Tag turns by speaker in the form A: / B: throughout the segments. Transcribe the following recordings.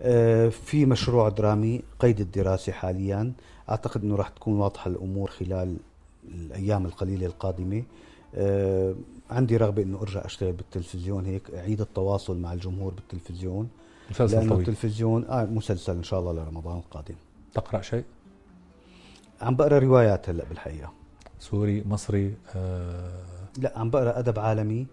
A: آه، في مشروع درامي قيد الدراسة حاليا أعتقد أنه راح تكون واضحة الأمور خلال الأيام القليلة القادمة آه، عندي رغبة أنه أرجع أشتغل بالتلفزيون هيك أعيد التواصل مع الجمهور بالتلفزيون مسلسل لأنه طويل. التلفزيون آه مسلسل إن شاء الله لرمضان القادم تقرأ شيء؟ عم بقرأ روايات هلأ بالحقيقة سوري مصري آه لا عم بقرأ أدب عالمي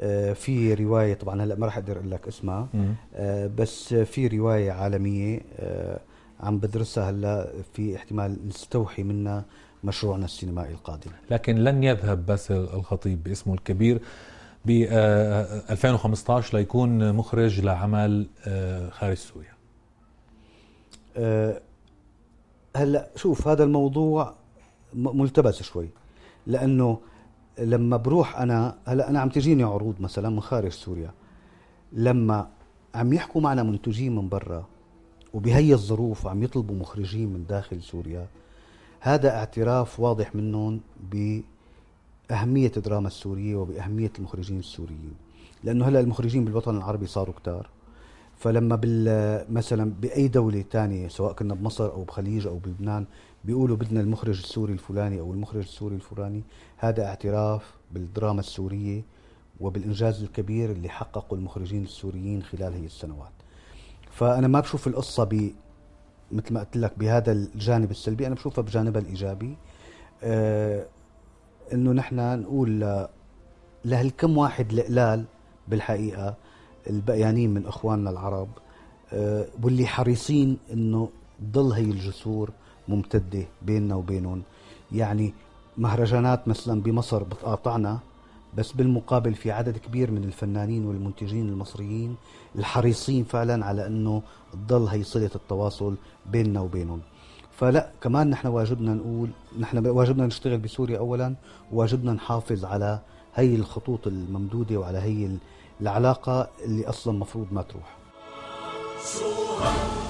A: آه، في روايه طبعا هلا ما راح اقدر اقول لك اسمها آه، بس في روايه عالميه آه، عم بدرسها هلا في احتمال نستوحي منها مشروعنا السينمائي القادم لكن لن يذهب باسل الخطيب باسمه الكبير ب 2015 ليكون مخرج لعمل خارج سوريا هلا شوف هذا الموضوع ملتبس شوي لانه لما بروح انا هلا انا عم تجيني عروض مثلا من خارج سوريا لما عم يحكوا معنا منتجين من برا وبهي الظروف عم يطلبوا مخرجين من داخل سوريا هذا اعتراف واضح منهم بأهمية الدراما السورية وبأهمية المخرجين السوريين لأنه هلأ المخرجين بالوطن العربي صاروا كتار فلما بال مثلا بأي دولة تانية سواء كنا بمصر أو بخليج أو بلبنان بيقولوا بدنا المخرج السوري الفلاني او المخرج السوري الفلاني هذا اعتراف بالدراما السوريه وبالانجاز الكبير اللي حققه المخرجين السوريين خلال هي السنوات فانا ما بشوف القصه ب مثل ما قلت لك بهذا الجانب السلبي انا بشوفها بجانبها الايجابي آه انه نحن نقول لهالكم واحد القلال بالحقيقه البقيانين من اخواننا العرب آه واللي حريصين انه تضل هي الجسور ممتدة بيننا وبينهم يعني مهرجانات مثلا بمصر بتقاطعنا بس بالمقابل في عدد كبير من الفنانين والمنتجين المصريين الحريصين فعلا على انه تضل هي صله التواصل بيننا وبينهم فلا كمان نحن واجبنا نقول نحن واجبنا نشتغل بسوريا اولا وواجبنا نحافظ على هي الخطوط الممدوده وعلى هي العلاقه اللي اصلا مفروض ما تروح